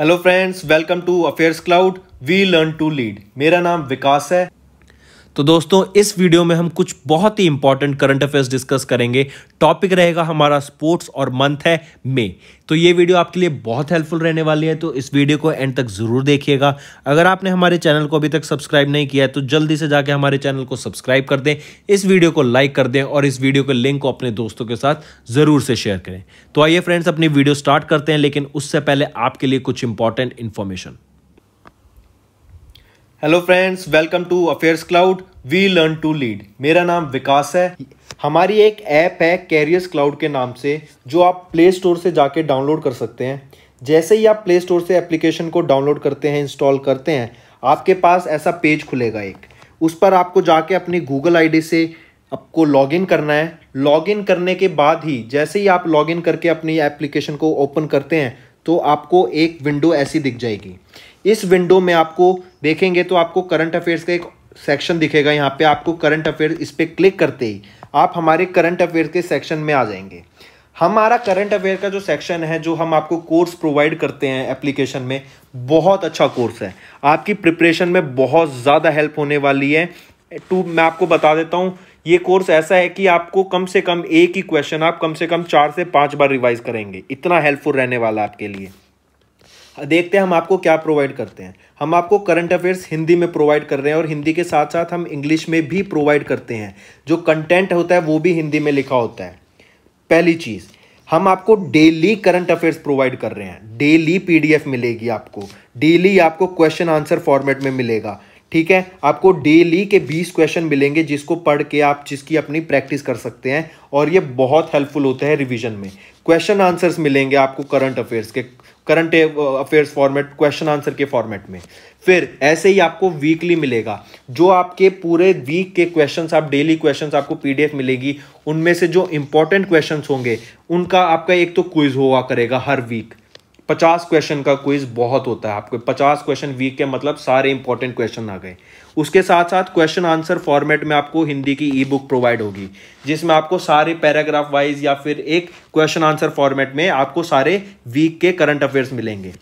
hello friends welcome to affairs cloud we learn to lead मेरा नाम विकास है तो दोस्तों इस वीडियो में हम कुछ बहुत ही इंपॉर्टेंट करंट अफेयर्स डिस्कस करेंगे टॉपिक रहेगा हमारा स्पोर्ट्स और मंथ है मे तो ये वीडियो आपके लिए बहुत हेल्पफुल रहने वाली है तो इस वीडियो को एंड तक ज़रूर देखिएगा अगर आपने हमारे चैनल को अभी तक सब्सक्राइब नहीं किया है तो जल्दी से जाके हमारे चैनल को सब्सक्राइब कर दें इस वीडियो को लाइक कर दें और इस वीडियो के लिंक को अपने दोस्तों के साथ ज़रूर से शेयर करें तो आइए फ्रेंड्स अपनी वीडियो स्टार्ट करते हैं लेकिन उससे पहले आपके लिए कुछ important information hello friends welcome to affairs cloud we learn to lead मेरा नाम विकास है हमारी एक ऐप है कैरियर्स क्लाउड के नाम से जो आप प्ले स्टोर से जाके डाउनलोड कर सकते हैं जैसे ही आप प्ले स्टोर से एप्लीकेशन को डाउनलोड करते हैं इंस्टॉल करते हैं आपके पास ऐसा पेज खुलेगा एक उस पर आपको जाके अपनी गूगल आईडी से आपको लॉगिन करना है लॉगिन करने के बाद ही जैसे ही आप लॉगिन करके अपनी एप्लीकेशन को ओपन करते हैं तो आपको एक विंडो ऐसी दिख जाएगी इस विंडो में आपको देखेंगे तो आपको करंट अफेयर्स का एक सेक्शन दिखेगा यहाँ पे आपको करंट अफेयर इस पर क्लिक करते ही आप हमारे करंट अफेयर के सेक्शन में आ जाएंगे हमारा करंट अफेयर का जो सेक्शन है जो हम आपको कोर्स प्रोवाइड करते हैं एप्लीकेशन में बहुत अच्छा कोर्स है आपकी प्रिपरेशन में बहुत ज़्यादा हेल्प होने वाली है टू मैं आपको बता देता हूँ ये कोर्स ऐसा है कि आपको कम से कम एक ही क्वेश्चन आप कम से कम चार से पाँच बार रिवाइज करेंगे इतना हेल्पफुल रहने वाला आपके लिए देखते हैं हम आपको क्या प्रोवाइड करते हैं हम आपको करंट अफेयर्स हिंदी में प्रोवाइड कर रहे हैं और हिंदी के साथ साथ हम इंग्लिश में भी प्रोवाइड करते हैं जो कंटेंट होता है वो भी हिंदी में लिखा होता है पहली चीज़ हम आपको डेली करंट अफेयर्स प्रोवाइड कर रहे हैं डेली पीडीएफ मिलेगी आपको डेली आपको क्वेश्चन आंसर फॉर्मेट में मिलेगा ठीक है आपको डेली के 20 क्वेश्चन मिलेंगे जिसको पढ़ के आप जिसकी अपनी प्रैक्टिस कर सकते हैं और ये बहुत हेल्पफुल होता है रिवीजन में क्वेश्चन आंसर्स मिलेंगे आपको करंट अफेयर्स के current affairs format question answer के फॉर्मेट में फिर ऐसे ही आपको वीकली मिलेगा जो आपके पूरे वीक के क्वेश्चंस आप डेली क्वेश्चंस आपको पीडीएफ मिलेगी उनमें से जो इंपॉर्टेंट क्वेश्चंस होंगे उनका आपका एक तो क्विज हुआ करेगा हर वीक पचास क्वेश्चन का क्विज बहुत होता है आपको पचास क्वेश्चन वीक के मतलब सारे इंपॉर्टेंट क्वेश्चन आ गए उसके साथ साथ क्वेश्चन आंसर फॉर्मेट में आपको हिंदी की ई बुक प्रोवाइड होगी जिसमें आपको सारे पैराग्राफ वाइज या फिर एक क्वेश्चन आंसर फॉर्मेट में आपको सारे वीक के करंट अफेयर्स मिलेंगे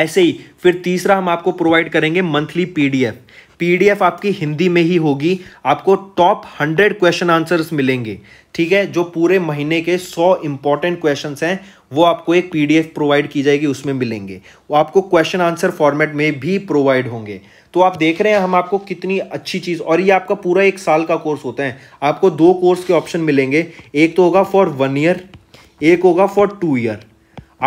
ऐसे ही फिर तीसरा हम आपको प्रोवाइड करेंगे मंथली पीडीएफ पीडीएफ आपकी हिंदी में ही होगी आपको टॉप हंड्रेड क्वेश्चन आंसर्स मिलेंगे ठीक है जो पूरे महीने के सौ इंपॉर्टेंट क्वेश्चन हैं वो आपको एक पी प्रोवाइड की जाएगी उसमें मिलेंगे वो आपको क्वेश्चन आंसर फॉर्मेट में भी प्रोवाइड होंगे तो आप देख रहे हैं हम आपको कितनी अच्छी चीज़ और ये आपका पूरा एक साल का कोर्स होता है आपको दो कोर्स के ऑप्शन मिलेंगे एक तो होगा फॉर वन ईयर एक होगा फॉर टू ईयर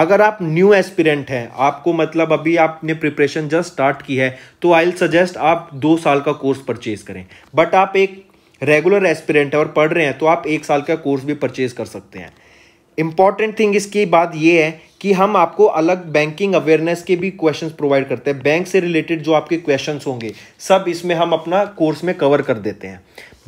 अगर आप न्यू एस्पिरेंट हैं आपको मतलब अभी आपने प्रिपरेशन जस्ट स्टार्ट की है तो आई सजेस्ट आप दो साल का कोर्स परचेज करें बट आप एक रेगुलर एस्पिरेंट है और पढ़ रहे हैं तो आप एक साल का कोर्स भी परचेज कर सकते हैं इम्पॉर्टेंट थिंग इसकी बात ये है कि हम आपको अलग बैंकिंग अवेयरनेस के भी क्वेश्चन प्रोवाइड करते हैं बैंक से रिलेटेड जो आपके क्वेश्चन होंगे सब इसमें हम अपना कोर्स में कवर कर देते हैं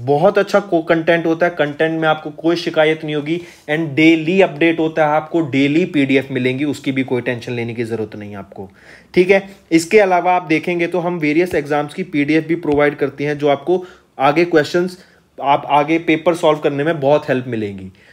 बहुत अच्छा को कंटेंट होता है कंटेंट में आपको कोई शिकायत नहीं होगी एंड डेली अपडेट होता है आपको डेली पीडीएफ मिलेंगी उसकी भी कोई टेंशन लेने की ज़रूरत नहीं है आपको ठीक है इसके अलावा आप देखेंगे तो हम वेरियस एग्जाम्स की पीडीएफ भी प्रोवाइड करती हैं जो आपको आगे क्वेश्चंस आप आगे पेपर सॉल्व करने में बहुत हेल्प मिलेंगी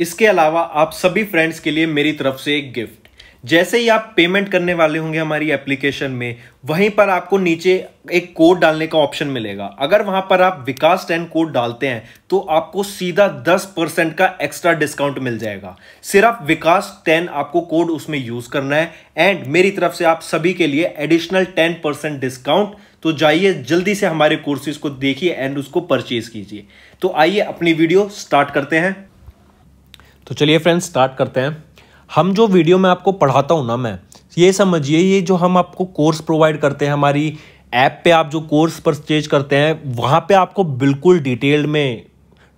इसके अलावा आप सभी फ्रेंड्स के लिए मेरी तरफ से एक गिफ्ट जैसे ही आप पेमेंट करने वाले होंगे हमारी एप्लीकेशन में वहीं पर आपको नीचे एक कोड डालने का ऑप्शन मिलेगा अगर वहां पर आप विकास टेन कोड डालते हैं तो आपको सीधा 10 परसेंट का एक्स्ट्रा डिस्काउंट मिल जाएगा सिर्फ विकास टेन आपको कोड उसमें यूज करना है एंड मेरी तरफ से आप सभी के लिए एडिशनल टेन परसेंट डिस्काउंट तो जाइए जल्दी से हमारे कोर्सेज को देखिए एंड उसको परचेज कीजिए तो आइए अपनी वीडियो स्टार्ट करते हैं तो चलिए फ्रेंड्स स्टार्ट करते हैं हम जो वीडियो में आपको पढ़ाता हूँ ना मैं ये समझिए ये जो हम आपको कोर्स प्रोवाइड करते हैं हमारी ऐप पे आप जो कोर्स परचेज करते हैं वहाँ पे आपको बिल्कुल डिटेल्ड में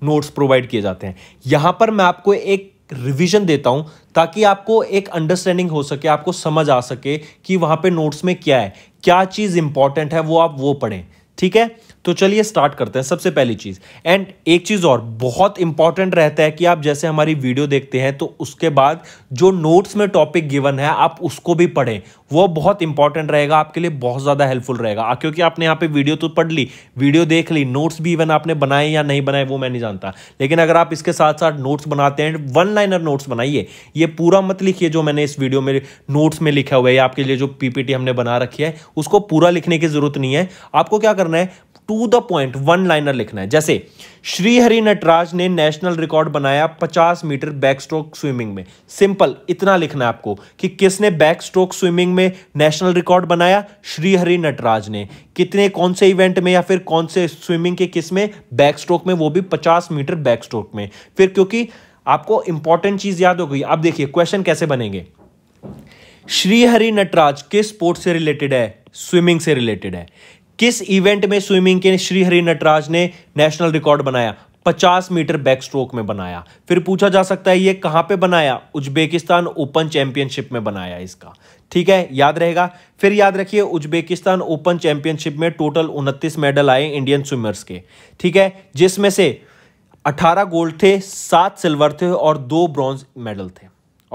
नोट्स प्रोवाइड किए जाते हैं यहाँ पर मैं आपको एक रिवीजन देता हूँ ताकि आपको एक अंडरस्टैंडिंग हो सके आपको समझ आ सके कि वहाँ पे नोट्स में क्या है क्या चीज़ इंपॉर्टेंट है वो आप वो पढ़ें ठीक है तो चलिए स्टार्ट करते हैं सबसे पहली चीज़ एंड एक चीज़ और बहुत इंपॉर्टेंट रहता है कि आप जैसे हमारी वीडियो देखते हैं तो उसके बाद जो नोट्स में टॉपिक गिवन है आप उसको भी पढ़ें वो बहुत इंपॉर्टेंट रहेगा आपके लिए बहुत ज़्यादा हेल्पफुल रहेगा क्योंकि आपने यहाँ पे वीडियो तो पढ़ ली वीडियो देख ली नोट्स भी इवन आपने बनाए या नहीं बनाए वो मैं नहीं जानता लेकिन अगर आप इसके साथ साथ नोट्स बनाते हैं वन लाइनर नोट्स बनाइए ये पूरा मत लिखिए जो मैंने इस वीडियो में नोट्स में लिखा हुआ है आपके लिए जो पीपीटी हमने बना रखी है उसको पूरा लिखने की जरूरत नहीं है आपको क्या करना है to the point one liner लिखना है जैसे श्रीहरि नटराज ने नेशनल रिकॉर्ड बनाया 50 मीटर बैक स्ट्रोक स्विमिंग में सिंपल इतना लिखना है आपको कि किसने बैक स्ट्रोक स्विमिंग में नेशनल रिकॉर्ड बनाया श्रीहरि नटराज ने कितने कौन से इवेंट में या फिर कौन से स्विमिंग के किस में बैक स्ट्रोक में वो भी 50 मीटर बैक स्ट्रोक में फिर क्योंकि आपको इंपॉर्टेंट चीज याद हो गई अब देखिए क्वेश्चन कैसे बनेंगे श्रीहरि नटराज किस स्पोर्ट से रिलेटेड है स्विमिंग से रिलेटेड है किस इवेंट में स्विमिंग के श्रीहरि नटराज ने नेशनल रिकॉर्ड बनाया 50 मीटर बैक स्ट्रोक में बनाया फिर पूछा जा सकता है ये कहां पे बनाया उज्बेकिस्तान ओपन चैंपियनशिप में बनाया इसका ठीक है याद रहेगा फिर याद रखिए उज्बेकिस्तान ओपन चैंपियनशिप में टोटल उनतीस मेडल आए इंडियन स्विमर्स के ठीक है जिसमें से 18 गोल्ड थे सात सिल्वर थे और दो ब्रॉन्ज मेडल थे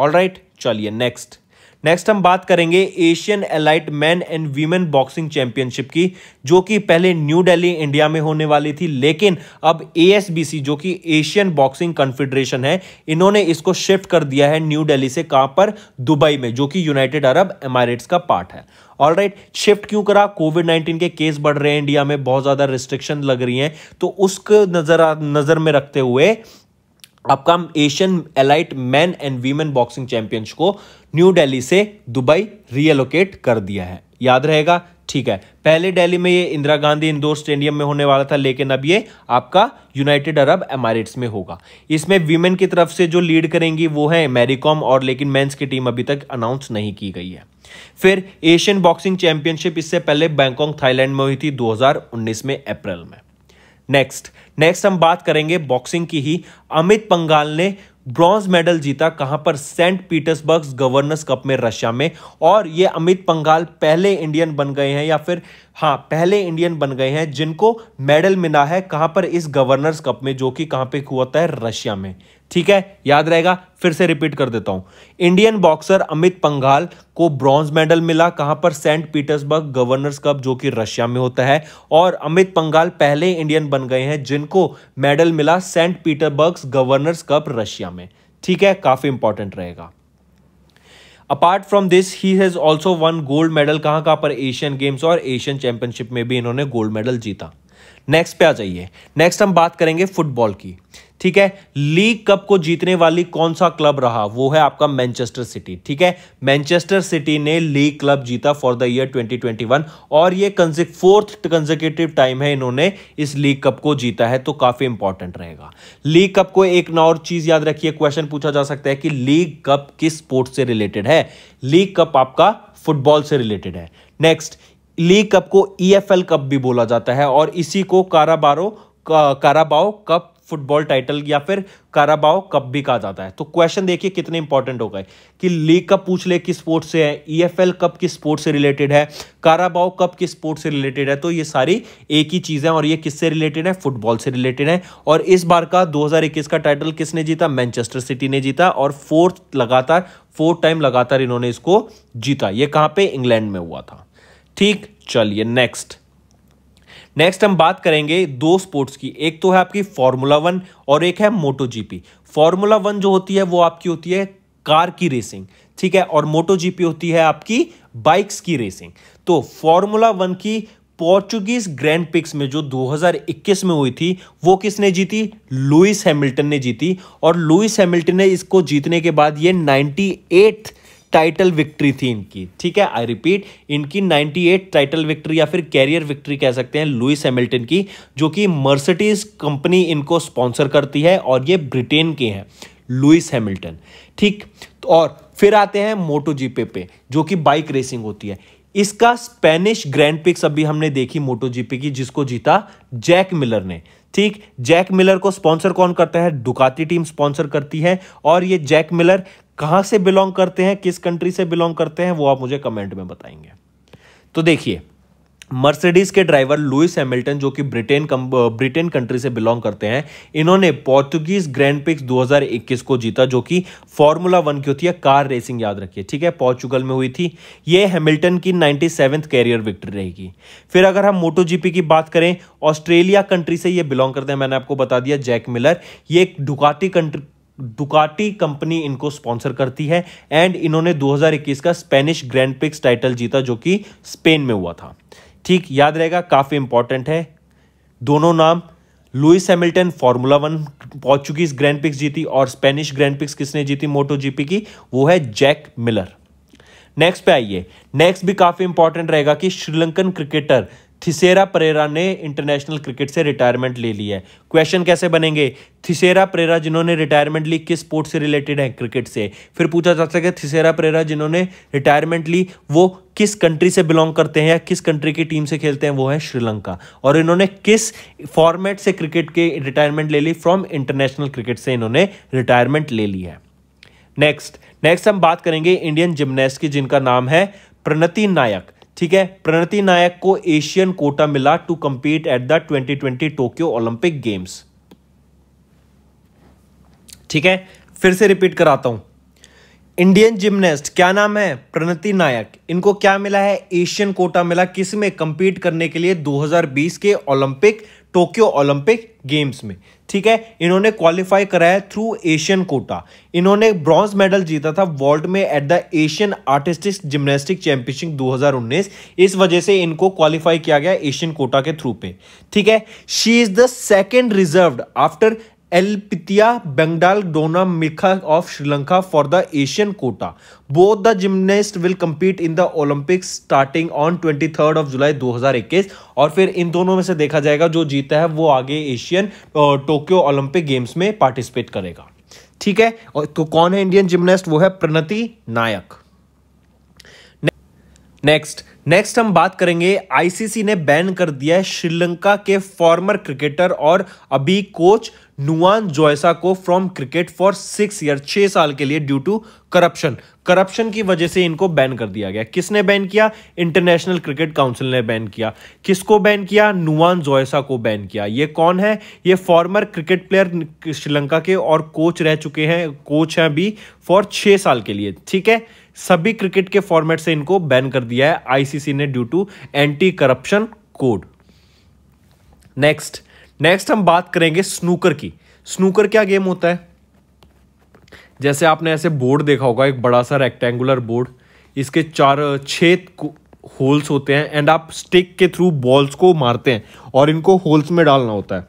ऑल राइट चलिए नेक्स्ट नेक्स्ट हम बात करेंगे Asian elite man and women boxing championship की जो कि पहले न्यू दिल्ली इंडिया में होने वाली थी लेकिन अब ए जो कि एशियन बॉक्सिंग कॉन्फेडरेशन है इन्होंने इसको शिफ्ट कर दिया है न्यू दिल्ली से कहां पर दुबई में जो कि यूनाइटेड अरब एमारेट्स का पार्ट है ऑल राइट शिफ्ट क्यों करा कोविड नाइन्टीन के केस बढ़ रहे हैं इंडिया में बहुत ज़्यादा रिस्ट्रिक्शन लग रही हैं तो उसको नज़र नज़र में रखते हुए आपका Asian elite man and women boxing champions को न्यू दिल्ली से दुबई रियलोकेट कर दिया है याद रहेगा ठीक है पहले दिल्ली में ये इंदिरा गांधी इंदौर स्टेडियम में होने वाला था लेकिन अब ये आपका यूनाइटेड अरब एमारेट्स में होगा इसमें वीमेन की तरफ से जो लीड करेंगी वो है मैरीकॉम और लेकिन मेंस की टीम अभी तक अनाउंस नहीं की गई है फिर एशियन बॉक्सिंग चैंपियनशिप इससे पहले बैंकॉक थाईलैंड में हुई थी दो में अप्रैल में नेक्स्ट नेक्स्ट हम बात करेंगे बॉक्सिंग की ही अमित पंगाल ने ब्रॉन्ज मेडल जीता कहां पर सेंट पीटर्सबर्ग गवर्नर्स कप में रशिया में और ये अमित पंगाल पहले इंडियन बन गए हैं या फिर हाँ पहले इंडियन बन गए हैं जिनको मेडल मिला है कहां पर इस गवर्नर्स कप में जो कि कहां पे हुआ है रशिया में ठीक है याद रहेगा फिर से रिपीट कर देता हूं इंडियन बॉक्सर अमित पंघाल को ब्रॉन्ज मेडल मिला कहां पर सेंट पीटर्सबर्ग गवर्नर्स कप जो कि रशिया में होता है और अमित पंघाल पहले इंडियन बन गए हैं जिनको मेडल मिला Saint Petersburg governors cup Russia में ठीक है काफी इंपॉर्टेंट रहेगा apart from this he has also won gold medal कहां कहां पर एशियन गेम्स और एशियन चैंपियनशिप में भी इन्होंने गोल्ड मेडल जीता नेक्स्ट पे आ जाइए नेक्स्ट हम बात करेंगे फुटबॉल की ठीक है लीग कप को जीतने वाली कौन सा क्लब रहा वो है आपका मैनचेस्टर सिटी ठीक है मैनचेस्टर सिटी ने लीग क्लब जीता फॉर द ईयर 2021 और ये फोर्थ कंजिक्यूटिव टाइम है इन्होंने इस लीग कप को जीता है तो काफी इंपॉर्टेंट रहेगा लीग कप को एक ना और चीज याद रखिए क्वेश्चन पूछा जा सकता है कि लीग कप किस स्पोर्ट से रिलेटेड है लीग कप आपका फुटबॉल से रिलेटेड है नेक्स्ट लीग कप को ई e कप भी बोला जाता है और इसी को काराबारो काराबाओ कप फुटबॉल टाइटल या फिर काराबाओ कप भी कहा जाता है तो क्वेश्चन देखिए कितने इंपॉर्टेंट हो गए कि लीग कप पूछ ले किस स्पोर्ट से है ईएफएल e कप किस स्पोर्ट से रिलेटेड है काराबाओ कप किस स्पोर्ट से रिलेटेड है तो ये सारी एक ही चीज़ है और ये किससे रिलेटेड है फुटबॉल से रिलेटेड है और इस बार का दो का टाइटल किसने जीता मैनचेस्टर सिटी ने जीता और फोर्थ लगातार फोर्थ टाइम लगातार इन्होंने इसको जीता ये कहाँ पे इंग्लैंड में हुआ था ठीक चलिए नेक्स्ट नेक्स्ट हम बात करेंगे दो स्पोर्ट्स की एक तो है आपकी फॉर्मूला वन और एक है मोटो जीपी फॉर्मूला वन जो होती है वो आपकी होती है कार की रेसिंग ठीक है और मोटो जीपी होती है आपकी बाइक्स की रेसिंग तो फॉर्मूला वन की पोर्चुगीज ग्रैंड पिक्स में जो 2021 में हुई थी वो किसने जीती लुइस हैमिल्टन ने जीती और लुइस हैमिल्टन ने इसको जीतने के बाद ये नाइन्टी टाइटल विक्ट्री थी इनकी ठीक है आई रिपीट इनकी 98 टाइटल विक्ट्री या फिर कैरियर विक्ट्री कह सकते हैं लुइस हैमिल्टन की जो कि मर्सिडीज कंपनी इनको स्पॉन्सर करती है और ये ब्रिटेन के हैं लुइस हैमिल्टन ठीक तो और फिर आते हैं मोटो जीपे पे जो कि बाइक रेसिंग होती है इसका स्पेनिश ग्रैंड पिक्स अभी हमने देखी मोटो जीपी की जिसको जीता जैक मिलर ने ठीक जैक मिलर को स्पॉन्सर कौन करता है डुकाती टीम स्पॉन्सर करती है और ये जैक मिलर कहां से बिलोंग करते हैं किस कंट्री से बिलोंग करते हैं वो आप मुझे कमेंट में बताएंगे तो देखिए मर्सिडीज के ड्राइवर लुइस हैमिल्टन जो कि ब्रिटेन ब्रिटेन कंट्री से बिलोंग करते हैं इन्होंने पोर्तुगीज ग्रैंड पिक्स 2021 को जीता जो कि फॉर्मूला वन की होती है कार रेसिंग याद रखिए ठीक है पोर्चुगल में हुई थी ये हैमिल्टन की नाइन्टी सेवेंथ कैरियर विक्ट्री रहेगी फिर अगर हम मोटो जीपी की बात करें ऑस्ट्रेलिया कंट्री से ये बिलोंग करते हैं मैंने आपको बता दिया जैक मिलर ये एक डुकाटी कंट्री दुकाटी कंपनी इनको स्पॉन्सर करती है एंड इन्होंने 2021 का स्पेनिश ग्रैंड पिक्स टाइटल जीता जो कि स्पेन में हुआ था ठीक याद रहेगा काफ़ी इंपॉर्टेंट है दोनों नाम Lewis Hamilton formula one Portuguese grand prix जीती और स्पेनिश ग्रैंड पिक्स किसने जीती मोटो जीपी की वो है जैक मिलर नेक्स्ट पे आइए नेक्स्ट भी काफी इंपॉर्टेंट रहेगा कि श्रीलंकन क्रिकेटर थिसेरा परेरा ने इंटरनेशनल क्रिकेट से रिटायरमेंट ले ली है क्वेश्चन कैसे बनेंगे थिसेरा परेरा जिन्होंने रिटायरमेंट ली किस स्पोर्ट से रिलेटेड है क्रिकेट से फिर पूछा जा सके थिसेरा परेरा जिन्होंने रिटायरमेंट ली वो किस कंट्री से बिलोंग करते हैं या किस कंट्री की टीम से खेलते हैं वो है श्रीलंका और इन्होंने किस फॉर्मेट से क्रिकेट के रिटायरमेंट ले ली फ्रॉम इंटरनेशनल क्रिकेट से इन्होंने रिटायरमेंट ले ली है नेक्स्ट नेक्स्ट हम बात करेंगे इंडियन जिमनेस्ट की जिनका नाम है प्रणति नायक ठीक है प्रणति नायक को एशियन कोटा मिला to compete at the 2020 Tokyo Olympic games ठीक है फिर से रिपीट कराता हूं इंडियन जिमनेस्ट क्या नाम है प्रणति नायक इनको क्या मिला है एशियन कोटा मिला किस में कंपीट करने के लिए 2020 के ओलंपिक टोक्यो ओलंपिक गेम्स में ठीक है इन्होंने क्वालिफाई कराया थ्रू एशियन कोटा इन्होंने ब्रॉन्ज मेडल जीता था वर्ल्ड में at the Asian artistic gymnastic championship 2019 इस वजह से इनको क्वालिफाई किया गया एशियन कोटा के थ्रू पे ठीक है she is the second reserve after Elpithia of Sri Lanka for the Asian quota the the gymnast will the in the compete starting on twenty third of July दो हजार 2021 और फिर इन दोनों में से देखा जाएगा जो जीता है वो आगे एशियन टोक्यो ओलंपिक गेम्स में पार्टिसिपेट करेगा ठीक है और तो कौन है इंडियन जिमनेस्ट वो है प्रणति नायक नेक्स्ट नेक्स्ट हम बात करेंगे आईसीसी ने बैन कर दिया है श्रीलंका के फॉर्मर क्रिकेटर और अभी कोच नुआन जोयसा को from cricket for six year छह साल के लिए ड्यू टू करप्शन करप्शन की वजह से इनको बैन कर दिया गया किसने बैन किया इंटरनेशनल क्रिकेट काउंसिल ने बैन किया किसको बैन किया नुआन जोयसा को बैन किया ये कौन है ये फॉर्मर क्रिकेट प्लेयर श्रीलंका के और कोच रह चुके हैं कोच हैं भी फॉर छह साल के लिए ठीक है सभी क्रिकेट के फॉर्मेट से इनको बैन कर दिया है आईसीसी ने due to anti corruption code next next हम बात करेंगे स्नूकर की स्नूकर क्या गेम होता है जैसे आपने ऐसे बोर्ड देखा होगा एक बड़ा सा रेक्टेंगुलर बोर्ड इसके चार छेद होल्स होते हैं एंड आप स्टिक के थ्रू बॉल्स को मारते हैं और इनको होल्स में डालना होता है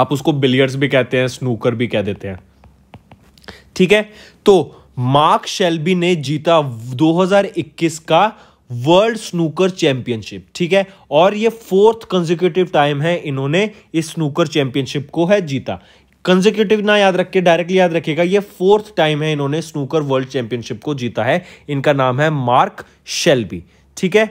आप उसको बिलियर्ड्स भी कहते हैं स्नूकर भी कह देते हैं ठीक है तो मार्क शेल्बी ने जीता 2021 का वर्ल्ड स्नूकर चैंपियनशिप ठीक है और ये फोर्थ कंजिक्यूटिव टाइम है इन्होंने इस स्नूकर चैंपियनशिप को है जीता कंजिक्यूटिव ना याद रख के डायरेक्टली याद रखिएगा ये फोर्थ टाइम है इन्होंने स्नूकर वर्ल्ड चैंपियनशिप को जीता है इनका नाम है मार्क शेल्बी ठीक है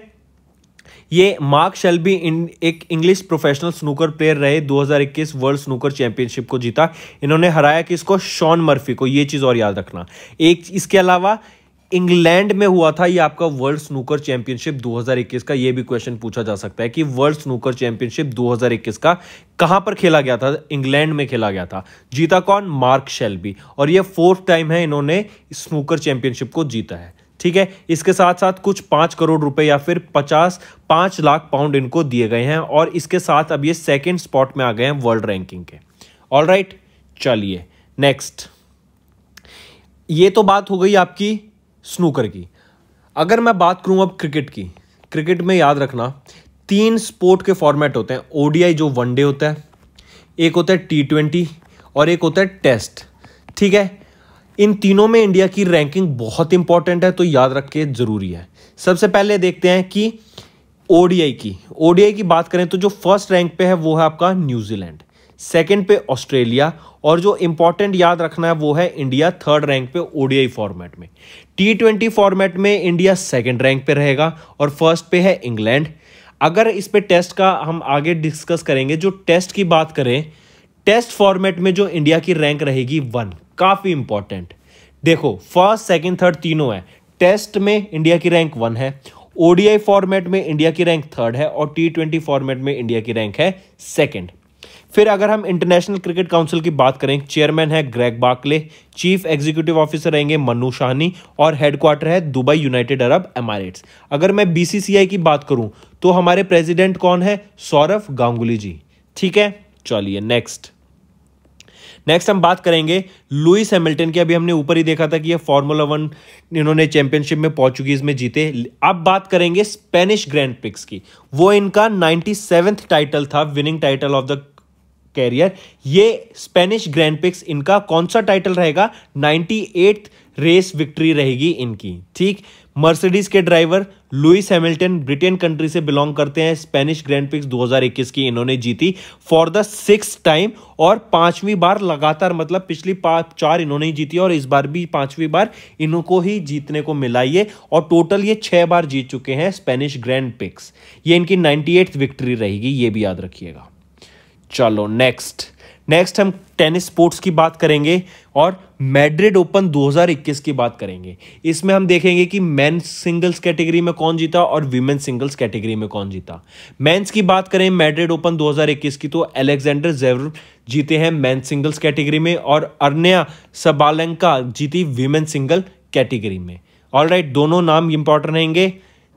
ये मार्क शेल्बी इन, एक इंग्लिश प्रोफेशनल स्नूकर प्लेयर रहे 2021 वर्ल्ड स्नूकर चैंपियनशिप को जीता इन्होंने हराया किसको शॉन मर्फी को ये चीज़ और याद रखना एक इसके अलावा इंग्लैंड में हुआ था ये आपका वर्ल्ड स्नूकर चैंपियनशिप 2021 का ये भी क्वेश्चन पूछा जा सकता है कि वर्ल्ड स्नूकर चैंपियनशिप 2021 का कहां पर खेला गया था इंग्लैंड में खेला गया था जीता कौन मार्क शेल्बी और ये फोर्थ टाइम है इन्होंने स्नूकर चैंपियनशिप को जीता है ठीक है इसके साथ साथ कुछ पांच करोड़ रुपए या फिर पचास पांच लाख पाउंड इनको दिए गए हैं और इसके साथ अब ये सेकेंड स्पॉट में आ गए हैं वर्ल्ड रैंकिंग के ऑल चलिए नेक्स्ट ये तो बात हो गई आपकी स्नूकर की अगर मैं बात करूँ अब क्रिकेट की क्रिकेट में याद रखना तीन स्पोर्ट के फॉर्मेट होते हैं ओडीआई जो वनडे होता है एक होता है टी ट्वेंटी और एक होता है टेस्ट ठीक है इन तीनों में इंडिया की रैंकिंग बहुत इंपॉर्टेंट है तो याद रख के ज़रूरी है सबसे पहले देखते हैं कि ओडीआई की ओडीआई की बात करें तो जो फर्स्ट रैंक पे है वो है आपका न्यूजीलैंड सेकंड पे ऑस्ट्रेलिया और जो इंपॉर्टेंट याद रखना है वो है इंडिया थर्ड रैंक पे ओडीआई फॉर्मेट में टी ट्वेंटी फॉर्मेट में इंडिया सेकंड रैंक पे रहेगा और फर्स्ट पे है इंग्लैंड अगर इस पे टेस्ट का हम आगे डिस्कस करेंगे जो टेस्ट की बात करें टेस्ट फॉर्मेट में जो इंडिया की रैंक रहेगी वन काफ़ी इंपॉर्टेंट देखो फर्स्ट सेकेंड थर्ड तीनों है टेस्ट में इंडिया की रैंक वन है ओडीआई फॉर्मेट में इंडिया की रैंक थर्ड है और टी ट्वेंटी फॉर्मेट में इंडिया की रैंक है सेकंड फिर अगर हम इंटरनेशनल क्रिकेट काउंसिल की बात करें चेयरमैन है Greg Barclay chief executive officer रहेंगे मनु शाहनी और हेडक्वार्टर है दुबई यूनाइटेड अरब एमारेट्स अगर मैं बीसीसीआई की बात करूं तो हमारे प्रेसिडेंट कौन है सौरभ गांगुली जी ठीक है चलिए नेक्स्ट नेक्स्ट हम बात करेंगे लुइस हैमिल्टन की अभी हमने ऊपर ही देखा था कि ये फॉर्मूला वन इन्होंने चैंपियनशिप में पोर्चुगीज में जीते अब बात करेंगे स्पेनिश ग्रैंड पिक्स की वो इनका नाइन्टी टाइटल था winning title of the career ये स्पेनिश ग्रैंड पिक्स इनका कौन सा टाइटल रहेगा नाइनटी रेस विक्ट्री रहेगी इनकी ठीक मर्सिडीज के driver Lewis Hamilton Britain country से बिलोंग करते हैं स्पेनिश ग्रैंड पिक्स 2021 की इन्होंने जीती फॉर द सिक्स टाइम और पांचवी बार लगातार मतलब पिछली चार इन्होंने ही जीती और इस बार भी पांचवी बार इनको ही जीतने को मिला ये और टोटल ये छह बार जीत चुके हैं स्पेनिश ग्रैंड पिक्स ये इनकी नाइन्टी विक्ट्री रहेगी ये भी याद रखिएगा चलो नेक्स्ट नेक्स्ट हम टेनिस स्पोर्ट्स की बात करेंगे और मैड्रिड ओपन 2021 की बात करेंगे इसमें हम देखेंगे कि मैन सिंगल्स कैटेगरी में कौन जीता और वीमेन सिंगल्स कैटेगरी में कौन जीता मैंस की बात करें मैड्रिड ओपन 2021 की तो अलेक्जेंडर जेवर जीते हैं मैन सिंगल्स कैटेगरी में और अर्निया सबालंका जीती वीमेन सिंगल कैटेगरी में ऑल right, दोनों नाम इंपॉर्टेंट रहेंगे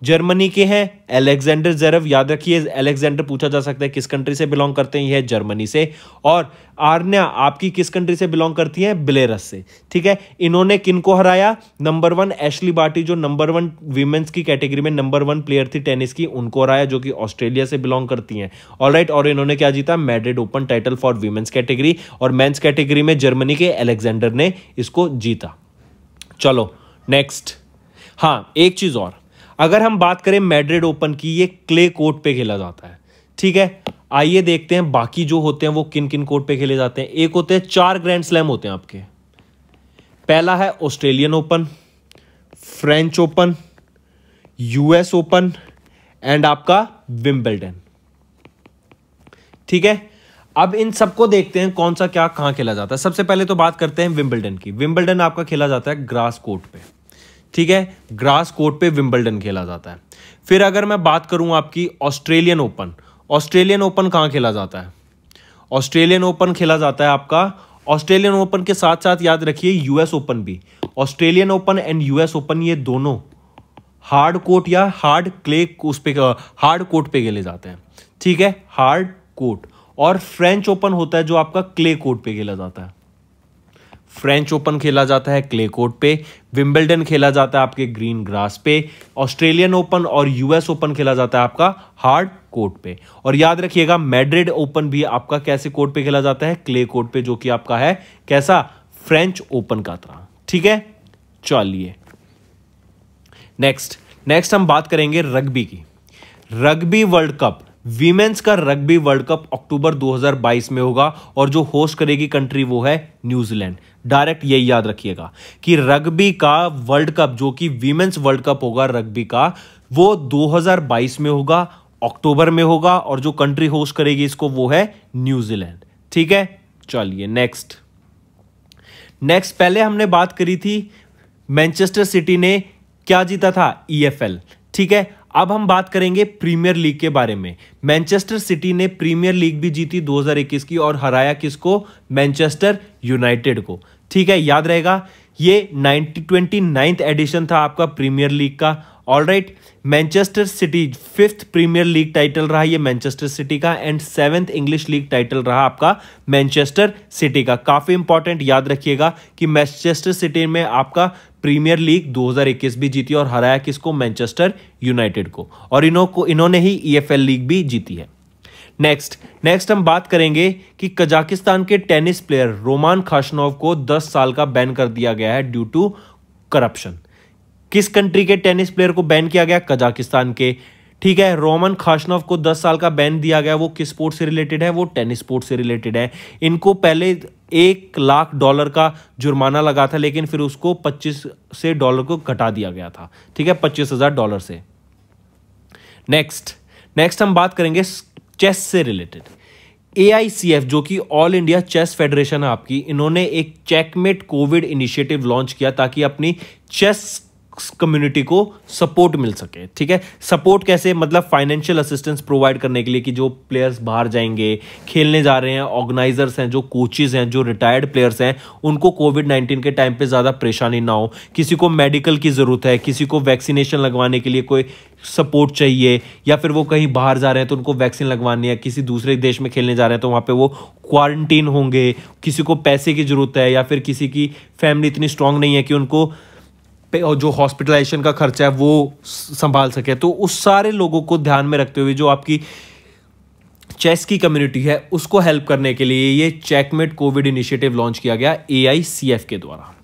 जर्मनी के हैं एलेक्जेंडर जेरव याद रखिए एलेक्जेंडर पूछा जा सकता है किस कंट्री से बिलोंग करते हैं यह जर्मनी से और आर्न्या आपकी किस कंट्री से बिलोंग करती है बिलेरस से ठीक है इन्होंने किनको हराया नंबर वन एशली बाटी जो नंबर वन वीमेंस की कैटेगरी में नंबर वन प्लेयर थी टेनिस की उनको हराया जो कि ऑस्ट्रेलिया से बिलोंग करती हैं ऑल right, और इन्होंने क्या जीता Madrid open title for women's category और मेन्स कैटेगरी में जर्मनी के एलेक्जेंडर ने इसको जीता चलो नेक्स्ट हाँ एक चीज और अगर हम बात करें मैड्रिड ओपन की ये क्ले कोर्ट पे खेला जाता है ठीक है आइए देखते हैं बाकी जो होते हैं वो किन किन कोर्ट पे खेले जाते हैं एक होते हैं चार ग्रैंड स्लैम होते हैं आपके पहला है Australian open French open US open and आपका विम्बलडन ठीक है अब इन सबको देखते हैं कौन सा क्या कहां खेला जाता है सबसे पहले तो बात करते हैं विम्बलडन की विम्बलडन आपका खेला जाता है ग्रास कोर्ट पे ठीक है ग्रास कोर्ट पे विम्बलडन खेला जाता है फिर अगर मैं बात करूं आपकी ऑस्ट्रेलियन ओपन ऑस्ट्रेलियन ओपन कहाँ खेला जाता है ऑस्ट्रेलियन ओपन खेला जाता है आपका ऑस्ट्रेलियन ओपन के साथ साथ याद रखिए यूएस ओपन भी Australian open and US open ये दोनों हार्ड कोर्ट या हार्ड क्ले उस पर हार्ड कोर्ट पे खेले जाते हैं ठीक है हार्ड कोर्ट और फ्रेंच ओपन होता है जो आपका क्ले कोर्ट पे खेला जाता है फ्रेंच ओपन खेला जाता है क्ले कोर्ट पे विम्बलडन खेला जाता है आपके ग्रीन ग्रास पे ऑस्ट्रेलियन ओपन और यूएस ओपन खेला जाता है आपका हार्ड कोर्ट पे और याद रखिएगा मैड्रिड ओपन भी आपका कैसे कोर्ट पे खेला जाता है क्ले कोर्ट पे जो कि आपका है कैसा फ्रेंच ओपन का तरह ठीक है चलिए नेक्स्ट नेक्स्ट हम बात करेंगे रग्बी की रग्बी वर्ल्ड कप वीमेंस का रग्बी वर्ल्ड कप अक्टूबर 2022 में होगा और जो होस्ट करेगी कंट्री वो है न्यूजीलैंड डायरेक्ट ये याद रखिएगा कि रग्बी का वर्ल्ड कप जो कि वीमेंस वर्ल्ड कप होगा रग्बी का वो 2022 में होगा अक्टूबर में होगा और जो कंट्री होस्ट करेगी इसको वो है न्यूजीलैंड ठीक है चलिए नेक्स्ट नेक्स्ट पहले हमने बात करी थी मैनचेस्टर सिटी ने क्या जीता था ई e ठीक है अब हम बात करेंगे प्रीमियर लीग के बारे में मैनचेस्टर सिटी ने प्रीमियर लीग भी जीती 2021 की और हराया किसको मैनचेस्टर यूनाइटेड को ठीक है याद रहेगा ये नाइनटी ट्वेंटी एडिशन था आपका प्रीमियर लीग का all right Manchester City fifth Premier League title रहा ये मैनचेस्टर सिटी का and seventh English league title रहा आपका मैनचेस्टर सिटी का काफ़ी इंपॉर्टेंट याद रखिएगा कि मैनचेस्टर सिटी में आपका प्रीमियर लीग 2021 भी जीती और हराया किसको मैनचेस्टर यूनाइटेड को और इन्हों को इन्होंने ही ईएफएल e लीग भी जीती है नेक्स्ट नेक्स्ट हम बात करेंगे कि कजाकिस्तान के टेनिस प्लेयर रोमान खाशनोव को 10 साल का बैन कर दिया गया है ड्यू टू करप्शन किस कंट्री के टेनिस प्लेयर को बैन किया गया कजाकिस्तान के ठीक है रोमन खाशनोव को 10 साल का बैन दिया गया वो किस स्पोर्ट से रिलेटेड है वो टेनिस स्पोर्ट से रिलेटेड है इनको पहले एक लाख डॉलर का जुर्माना लगा था लेकिन फिर उसको 25 से डॉलर को घटा दिया गया था ठीक है पच्चीस हजार डॉलर से नेक्स्ट नेक्स्ट हम बात करेंगे चेस से रिलेटेड ए जो कि ऑल इंडिया चेस फेडरेशन है आपकी इन्होंने एक चेकमेट कोविड इनिशिएटिव लॉन्च किया ताकि अपनी चेस कम्युनिटी को सपोर्ट मिल सके ठीक है सपोर्ट कैसे मतलब फाइनेंशियल असिस्टेंस प्रोवाइड करने के लिए कि जो प्लेयर्स बाहर जाएंगे खेलने जा रहे हैं ऑर्गेनाइजर्स हैं जो कोचेज हैं जो रिटायर्ड प्लेयर्स हैं उनको कोविड नाइन्टीन के टाइम पे ज़्यादा परेशानी ना हो किसी को मेडिकल की ज़रूरत है किसी को वैक्सीनेशन लगवाने के लिए कोई सपोर्ट चाहिए या फिर वो कहीं बाहर जा रहे हैं तो उनको वैक्सीन लगवानी है किसी दूसरे देश में खेलने जा रहे हैं तो वहाँ पे वो क्वारंटीन होंगे किसी को पैसे की ज़रूरत है या फिर किसी की फैमिली इतनी स्ट्रांग नहीं है कि उनको और जो हॉस्पिटलाइजेशन का खर्चा है वो संभाल सके तो उस सारे लोगों को ध्यान में रखते हुए जो आपकी चेस की कम्युनिटी है उसको हेल्प करने के लिए ये चेकमेट कोविड इनिशिएटिव लॉन्च किया गया ए के द्वारा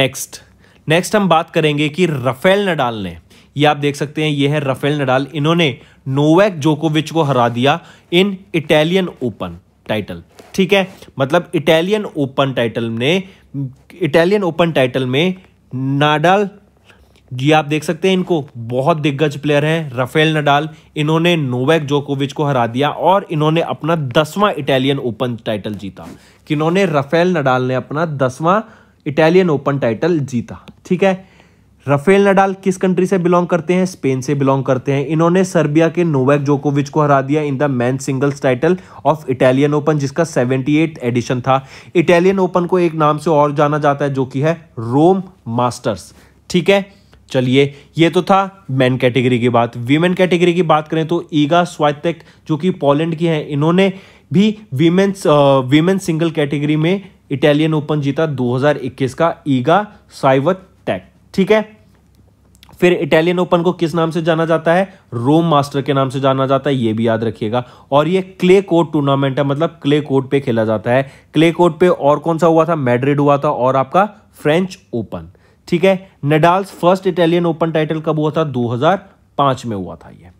नेक्स्ट नेक्स्ट हम बात करेंगे कि रफेल नडाल ने ये आप देख सकते हैं ये है रफेल नडाल इन्होंने नोवैक जोकोविच को हरा दिया इन इटालियन ओपन टाइटल ठीक है मतलब इटालियन ओपन टाइटल ने इटालियन ओपन टाइटल में नाडाल जी आप देख सकते हैं इनको बहुत दिग्गज प्लेयर हैं राफेल नडाल इन्होंने नोवैक जोकोविच को हरा दिया और इन्होंने अपना दसवां इटालियन ओपन टाइटल जीता कि इन्होंने राफेल नडाल ने अपना दसवां इटालियन ओपन टाइटल जीता ठीक है रफेल नडाल किस कंट्री से बिलोंग करते हैं स्पेन से बिलोंग करते हैं इन्होंने सर्बिया के नोवैक जोकोविच को हरा दिया in the men singles title of Italian open जिसका 78 एडिशन था इटालियन ओपन को एक नाम से और जाना जाता है जो कि है रोम मास्टर्स ठीक है चलिए ये तो था मेन कैटेगरी की बात वीमेन कैटेगरी की बात करें तो ईगा स्वाइतेक जो कि पोलैंड की हैं इन्होंने भी वीमेन्स वीमेन सिंगल कैटेगरी में इटालियन ओपन जीता 2021 का ईगा साइवत टैक ठीक है फिर इटालियन ओपन को किस नाम से जाना जाता है रोम मास्टर के नाम से जाना जाता है ये भी याद रखिएगा और ये क्ले कोर्ट टूर्नामेंट है मतलब क्ले कोर्ट पे खेला जाता है क्ले कोर्ट पे और कौन सा हुआ था मैड्रिड हुआ था और आपका फ्रेंच ओपन ठीक है Nadal's first Italian open title कब हुआ था दो में हुआ था यह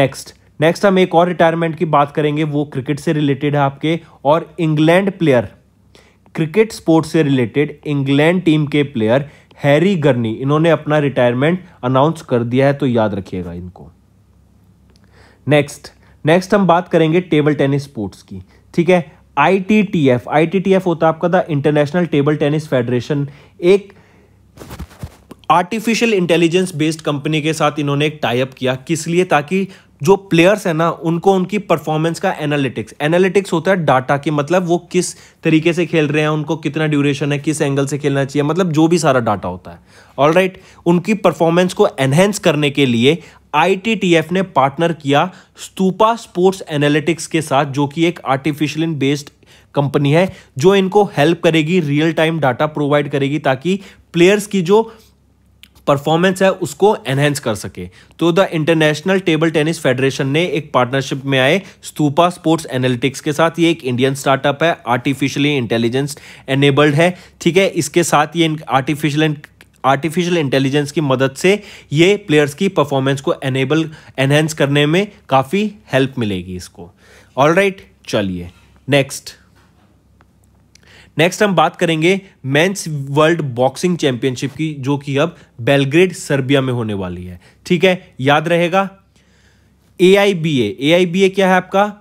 नेक्स्ट नेक्स्ट हम एक और रिटायरमेंट की बात करेंगे वो क्रिकेट से रिलेटेड है आपके और इंग्लैंड प्लेयर क्रिकेट स्पोर्ट से रिलेटेड इंग्लैंड टीम के प्लेयर हैरी गर्नी इन्होंने अपना रिटायरमेंट अनाउंस कर दिया है तो याद रखिएगा इनको नेक्स्ट नेक्स्ट हम बात करेंगे टेबल टेनिस स्पोर्ट्स की ठीक है I T T F I T T F होता है आपका the International Table Tennis Federation एक आर्टिफिशियल इंटेलिजेंस बेस्ड कंपनी के साथ इन्होंने एक टाइप किया किस लिए ताकि जो प्लेयर्स हैं ना उनको उनकी परफॉर्मेंस का एनालिटिक्स एनालिटिक्स होता है डाटा की मतलब वो किस तरीके से खेल रहे हैं उनको कितना ड्यूरेशन है किस एंगल से खेलना चाहिए मतलब जो भी सारा डाटा होता है ऑल राइट उनकी परफॉर्मेंस को एनहेंस करने के लिए आई ने पार्टनर किया स्तूपा स्पोर्ट्स एनालिटिक्स के साथ जो कि एक आर्टिफिशियल बेस्ड कंपनी है जो इनको हेल्प करेगी रियल टाइम डाटा प्रोवाइड करेगी ताकि प्लेयर्स की जो परफॉर्मेंस है उसको एनहेंस कर सके तो the International Table Tennis Federation ने एक पार्टनरशिप में आए स्तूपा स्पोर्ट्स एनालिटिक्स के साथ ये एक इंडियन स्टार्टअप है आर्टिफिशियली इंटेलिजेंस एनेबल्ड है ठीक है इसके साथ ये आर्टिफिशियल आर्टिफिशियल इंटेलिजेंस की मदद से ये प्लेयर्स की परफॉर्मेंस को एनेबल एनहेंस करने में काफ़ी हेल्प मिलेगी इसको ऑल राइट चलिए नेक्स्ट नेक्स्ट हम बात करेंगे मेंस वर्ल्ड बॉक्सिंग चैंपियनशिप की जो कि अब बेलग्रेड सर्बिया में होने वाली है ठीक है याद रहेगा ए I B A I B ए क्या है आपका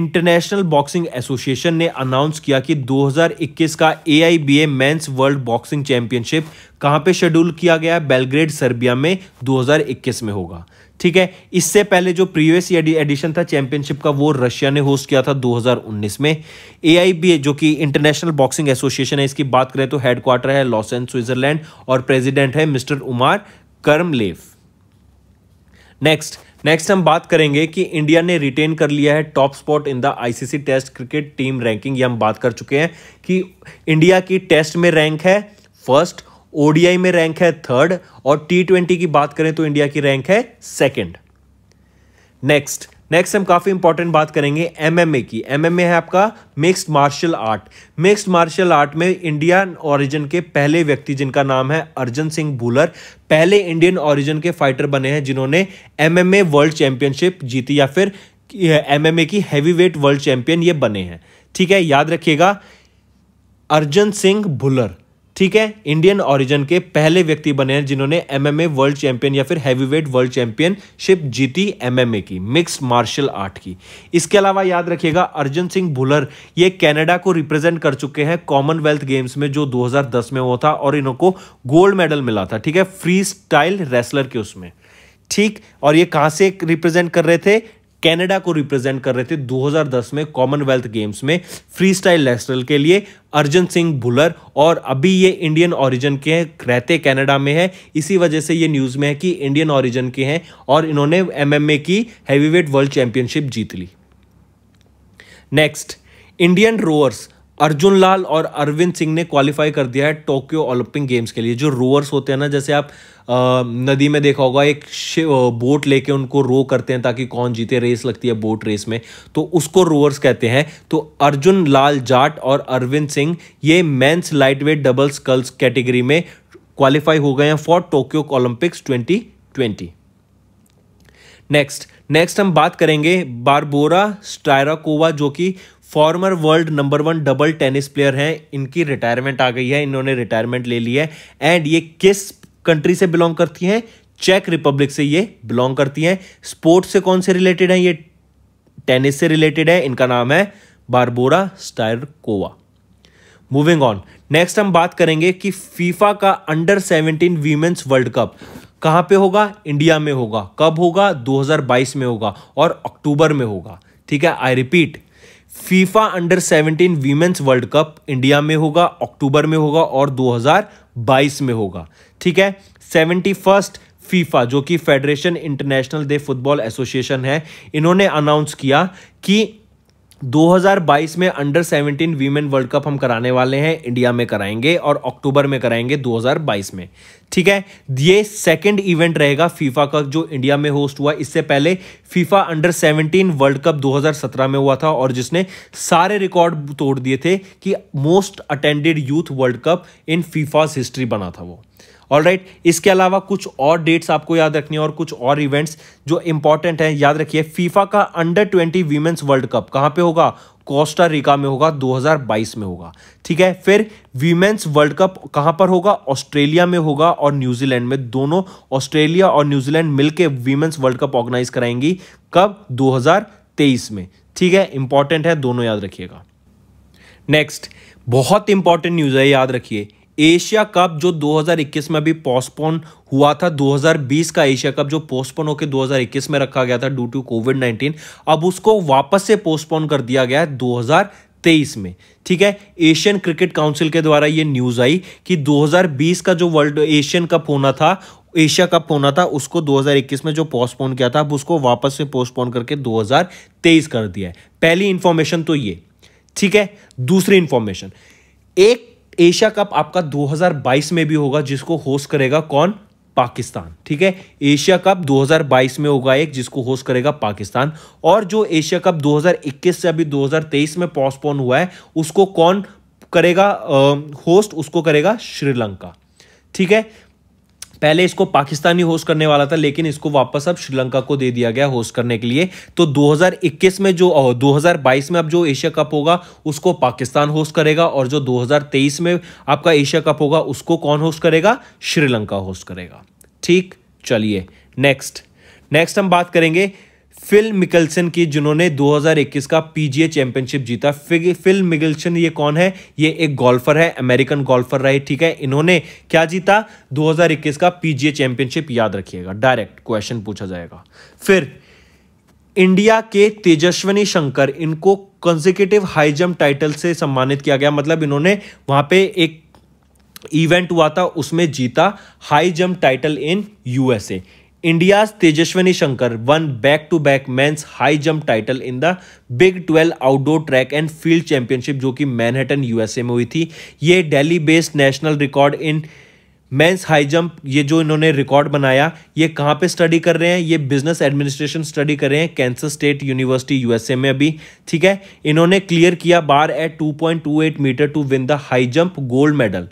इंटरनेशनल बॉक्सिंग एसोसिएशन ने अनाउंस किया कि 2021 का A I B A men's world boxing championship कहां पे शेड्यूल किया गया बेलग्रेड सर्बिया में 2021 में होगा ठीक है इससे पहले जो प्रीवियस एडिशन था चैंपियनशिप का वो रशिया ने होस्ट किया था 2019 में ए जो कि इंटरनेशनल बॉक्सिंग एसोसिएशन है इसकी बात करें तो हेडक्वार्टर है लॉस एंड स्विट्जरलैंड और प्रेसिडेंट है Mister Umar Kremlev next next हम बात करेंगे कि इंडिया ने रिटेन कर लिया है top spot in the ICC test cricket team ranking ये हम बात कर चुके हैं कि इंडिया की टेस्ट में रैंक है फर्स्ट ओडीआई में रैंक है थर्ड और टी ट्वेंटी की बात करें तो इंडिया की रैंक है सेकेंड नेक्स्ट नेक्स्ट हम काफ़ी इंपॉर्टेंट बात करेंगे एमएमए की एमएमए है आपका mixed martial art mixed martial art में इंडियन ओरिजिन के पहले व्यक्ति जिनका नाम है अर्जन सिंह भूलर पहले इंडियन ओरिजिन के फाइटर बने हैं जिन्होंने एमएमए वर्ल्ड चैंपियनशिप जीती या फिर एमएमए की हैवी वेट वर्ल्ड चैंपियन ये बने हैं ठीक है याद रखिएगा अर्जन सिंह भुलर ठीक है इंडियन ओरिजिन के पहले व्यक्ति बने हैं जिन्होंने एमएमए वर्ल्ड चैंपियन या फिर हैवीवेट वर्ल्ड चैंपियनशिप जीती एमएमए की मिक्स मार्शल आर्ट की इसके अलावा याद रखिएगा अर्जुन सिंह भुलर ये कनाडा को रिप्रेजेंट कर चुके हैं कॉमनवेल्थ गेम्स में जो 2010 में हुआ था और इनको गोल्ड मेडल मिला था ठीक है फ्री स्टाइल रेसलर के उसमें ठीक और ये कहाँ से रिप्रेजेंट कर रहे थे कनाडा को रिप्रेजेंट कर रहे थे 2010 में कॉमनवेल्थ गेम्स में फ्री स्टाइल नेशनल के लिए अर्जन सिंह भुलर और अभी ये इंडियन ओरिजिन के हैं रहते कनाडा में है इसी वजह से ये न्यूज़ में है कि इंडियन ओरिजिन के हैं और इन्होंने एमएमए की हैवीवेट वर्ल्ड चैंपियनशिप जीत ली next Indian rowers Arjun Lal और अरविंद सिंह ने क्वालिफाई कर दिया है टोक्यो ओलंपिक गेम्स के लिए जो रोअर्स होते हैं ना जैसे आप नदी में देखा होगा एक बोट लेके उनको रो करते हैं ताकि कौन जीते रेस लगती है बोट रेस में तो उसको रोअर्स कहते हैं तो अर्जुन लाल जाट और अरविंद सिंह ये men's lightweight doubles sculls category में क्वालिफाई हो गए हैं for Tokyo Olympics 2020 next next हम बात करेंगे बारबोरा स्टायराकोवा जो कि former world number one double tennis player हैं इनकी रिटायरमेंट आ गई है इन्होंने रिटायरमेंट ले ली है एंड ये किस कंट्री से बिलोंग करती हैं चेक रिपब्लिक से ये बिलोंग करती हैं स्पोर्ट्स से कौन से रिलेटेड हैं ये टेनिस से रिलेटेड है इनका नाम है Barbora Strycova moving on next हम बात करेंगे कि फीफा का अंडर 17 वीमेंस वर्ल्ड कप कहाँ पे होगा इंडिया में होगा कब होगा 2022 में होगा और अक्टूबर में होगा ठीक है I repeat FIFA under 17 women's world cup India में होगा अक्टूबर में होगा और 2022 में होगा ठीक है सेवेंटी फर्स्ट फीफा जो कि federation international de football association है इन्होंने अनाउंस किया कि 2022 में अंडर 17 वीमेन वर्ल्ड कप हम कराने वाले हैं इंडिया में कराएंगे और अक्टूबर में कराएंगे 2022 में ठीक है ये सेकंड इवेंट रहेगा फीफा का जो इंडिया में होस्ट हुआ इससे पहले फीफा अंडर 17 वर्ल्ड कप 2017 में हुआ था और जिसने सारे रिकॉर्ड तोड़ दिए थे कि most attended youth world cup in FIFA's history बना था वो ऑल right, इसके अलावा कुछ और डेट्स आपको याद रखनी है और कुछ और इवेंट्स जो इंपॉर्टेंट हैं याद रखिए फीफा का under twenty women's world cup कहाँ पे होगा कोस्टा रिका में होगा 2022 में होगा ठीक है फिर वीमेंस वर्ल्ड कप कहाँ पर होगा ऑस्ट्रेलिया में होगा और न्यूजीलैंड में दोनों ऑस्ट्रेलिया और न्यूजीलैंड मिलकर वीमेंस वर्ल्ड कप ऑर्गेनाइज कराएंगी कब 2023 में ठीक है इंपॉर्टेंट है दोनों याद रखिएगा नेक्स्ट बहुत इंपॉर्टेंट न्यूज़ है याद रखिए एशिया कप जो 2021 में अभी पोस्टपोन हुआ था 2020 का एशिया कप जो पोस्टपोन होकर 2021 में रखा गया था ड्यू टू कोविड 19 अब उसको वापस से पोस्टपोन कर दिया गया है 2023 में ठीक है एशियन क्रिकेट काउंसिल के द्वारा ये न्यूज़ आई कि 2020 का जो वर्ल्ड एशियन कप होना था एशिया कप होना था उसको 2021 में जो पोस्टपोन किया था अब उसको वापस से पोस्टपोन करके 2023 कर दिया है पहली इंफॉर्मेशन तो ये ठीक है दूसरी इंफॉर्मेशन एक एशिया कप आपका 2022 में भी होगा जिसको होस्ट करेगा कौन पाकिस्तान ठीक है एशिया कप 2022 में होगा एक जिसको होस्ट करेगा पाकिस्तान और जो एशिया कप 2021 से अभी 2023 में पोस्टपोन हुआ है उसको कौन करेगा होस्ट उसको करेगा श्रीलंका ठीक है पहले इसको पाकिस्तान ही होस्ट करने वाला था लेकिन इसको वापस अब श्रीलंका को दे दिया गया होस्ट करने के लिए तो 2021 में जो 2022 में अब जो एशिया कप होगा उसको पाकिस्तान होस्ट करेगा और जो 2023 में आपका एशिया कप होगा उसको कौन होस्ट करेगा श्रीलंका होस्ट करेगा ठीक चलिए नेक्स्ट नेक्स्ट हम बात करेंगे फिल मिकलसन की जिन्होंने 2021 का पीजीए चैंपियनशिप जीता फिल मिकलसन ये कौन है ये एक गोल्फर है अमेरिकन गोल्फर रहे ठीक है इन्होंने क्या जीता 2021 का पीजीए चैंपियनशिप याद रखिएगा डायरेक्ट क्वेश्चन पूछा जाएगा फिर इंडिया के तेजस्वनी शंकर इनको कंजिकेटिव हाई जम्प टाइटल से सम्मानित किया गया मतलब इन्होंने वहां पे एक इवेंट हुआ था उसमें जीता high jump title in USA India's Tejaswin Shankar won back to back men's high jump title in the big twelve outdoor track and field championship जो कि मैनहेटन यूएसए में हुई थी ये Delhi based national record in men's high jump ये जो इन्होंने record बनाया ये कहाँ पे स्टडी कर रहे हैं ये बिजनेस एडमिनिस्ट्रेशन स्टडी कर रहे हैं कैंसर स्टेट यूनिवर्सिटी यूएसए में अभी ठीक है इन्होंने क्लियर किया bar at 2.28 metre to win the high jump gold medal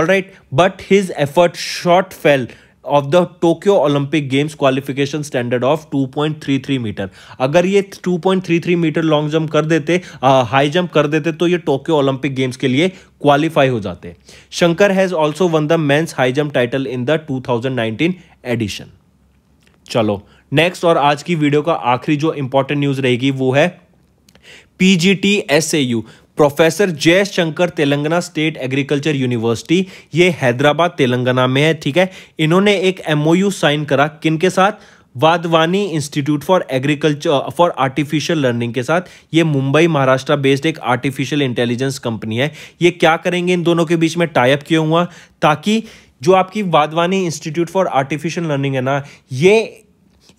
all right but his effort short fell of the Tokyo Olympic games qualification standard of 2.33 metre अगर ये 2.33 metre long jump कर देते हाई जंप कर देते तो ये Tokyo Olympic games के लिए क्वालिफाई हो जाते Shankar has also won the men's high jump title in the 2019 edition चलो नेक्स्ट और आज की वीडियो का आखिरी जो इंपॉर्टेंट न्यूज रहेगी वो है PGT SAU professor Jay Shankar Telangana state agriculture university ये हैदराबाद तेलंगाना में है ठीक है इन्होंने एक एमओयू साइन करा किन के साथ Wadhwani institute for agriculture for artificial learning के साथ ये मुंबई महाराष्ट्र बेस्ड एक आर्टिफिशियल इंटेलिजेंस कंपनी है ये क्या करेंगे इन दोनों के बीच में टाइप क्यों हुआ ताकि जो आपकी Wadhwani institute for artificial learning है ना ये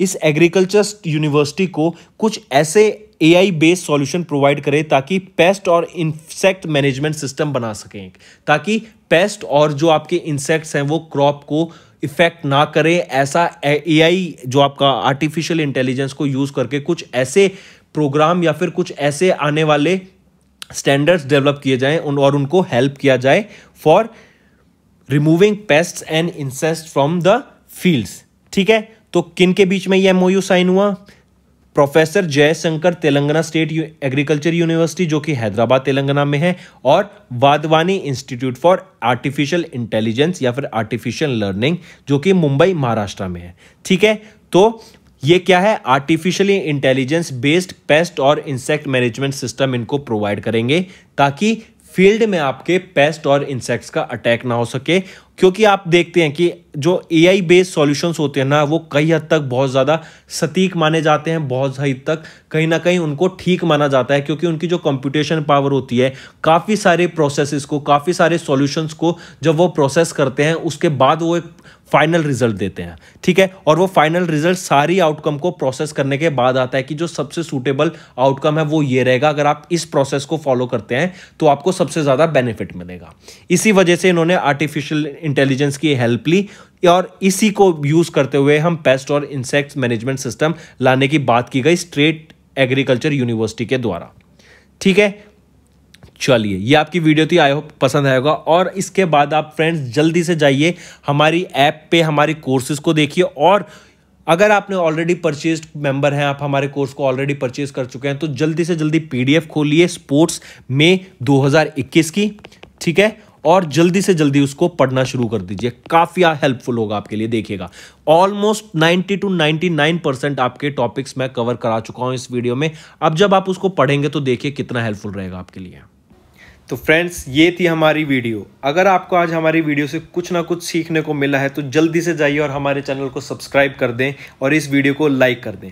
इस एग्रीकल्चर यूनिवर्सिटी को कुछ ऐसे A I based solution provide करे ताकि पेस्ट और इंसेक्ट मैनेजमेंट सिस्टम बना सकें ताकि पेस्ट और जो आपके इंसेक्ट्स हैं वो क्रॉप को इफेक्ट ना करें ऐसा ए आई जो आपका आर्टिफिशियल इंटेलिजेंस को यूज़ करके कुछ ऐसे प्रोग्राम या फिर कुछ ऐसे आने वाले स्टैंडर्ड्स डेवलप किए जाएं और उनको हेल्प किया जाए for removing pest and insects from the fields ठीक है तो किन के बीच में ये एमओयू साइन हुआ professor Jayashankar Telangana state agriculture university जो कि हैदराबाद तेलंगाना में है और Wadhwani institute for artificial intelligence या फिर आर्टिफिशियल लर्निंग जो कि मुंबई महाराष्ट्र में है ठीक है तो ये क्या है आर्टिफिशियली इंटेलिजेंस बेस्ड पेस्ट और इंसेक्ट मैनेजमेंट सिस्टम इनको प्रोवाइड करेंगे ताकि फील्ड में आपके पेस्ट और इंसेक्ट्स का अटैक ना हो सके क्योंकि आप देखते हैं कि जो ए आई बेस्ड सॉल्यूशंस होते हैं ना वो कई हद तक बहुत ज़्यादा सटीक माने जाते हैं बहुत हद तक कहीं ना कहीं उनको ठीक माना जाता है क्योंकि उनकी जो कंप्यूटेशन पावर होती है काफ़ी सारे प्रोसेसेस को काफ़ी सारे सॉल्यूशंस को जब वो प्रोसेस करते हैं उसके बाद वो एक फाइनल रिजल्ट देते हैं ठीक है और वो फाइनल रिजल्ट सारी आउटकम को प्रोसेस करने के बाद आता है कि जो सबसे सूटेबल आउटकम है वो ये रहेगा अगर आप इस प्रोसेस को फॉलो करते हैं तो आपको सबसे ज़्यादा बेनिफिट मिलेगा इसी वजह से इन्होंने आर्टिफिशियल इंटेलिजेंस की हेल्प ली और इसी को यूज़ करते हुए हम पेस्ट और इंसेक्ट मैनेजमेंट सिस्टम लाने की बात की गई स्ट्रेट एग्रीकल्चर यूनिवर्सिटी के द्वारा ठीक है चलिए ये आपकी वीडियो थी आई होप पसंद आएगा और इसके बाद आप फ्रेंड्स जल्दी से जाइए हमारी ऐप पे हमारे कोर्सेज को देखिए और अगर आपने ऑलरेडी परचेज मेंबर हैं आप हमारे कोर्स को ऑलरेडी परचेज कर चुके हैं तो जल्दी से जल्दी पीडीएफ खोलिए स्पोर्ट्स में 2021 की ठीक है और जल्दी से जल्दी उसको पढ़ना शुरू कर दीजिए काफ़ी हेल्पफुल होगा आपके लिए देखिएगा ऑलमोस्ट 90 टू 99 परसेंट आपके टॉपिक्स मैं कवर करा चुका हूं इस वीडियो में अब जब आप उसको पढ़ेंगे तो देखिए कितना हेल्पफुल रहेगा आपके लिए तो फ्रेंड्स ये थी हमारी वीडियो अगर आपको आज हमारी वीडियो से कुछ ना कुछ सीखने को मिला है तो जल्दी से जाइए और हमारे चैनल को सब्सक्राइब कर दें और इस वीडियो को लाइक कर दें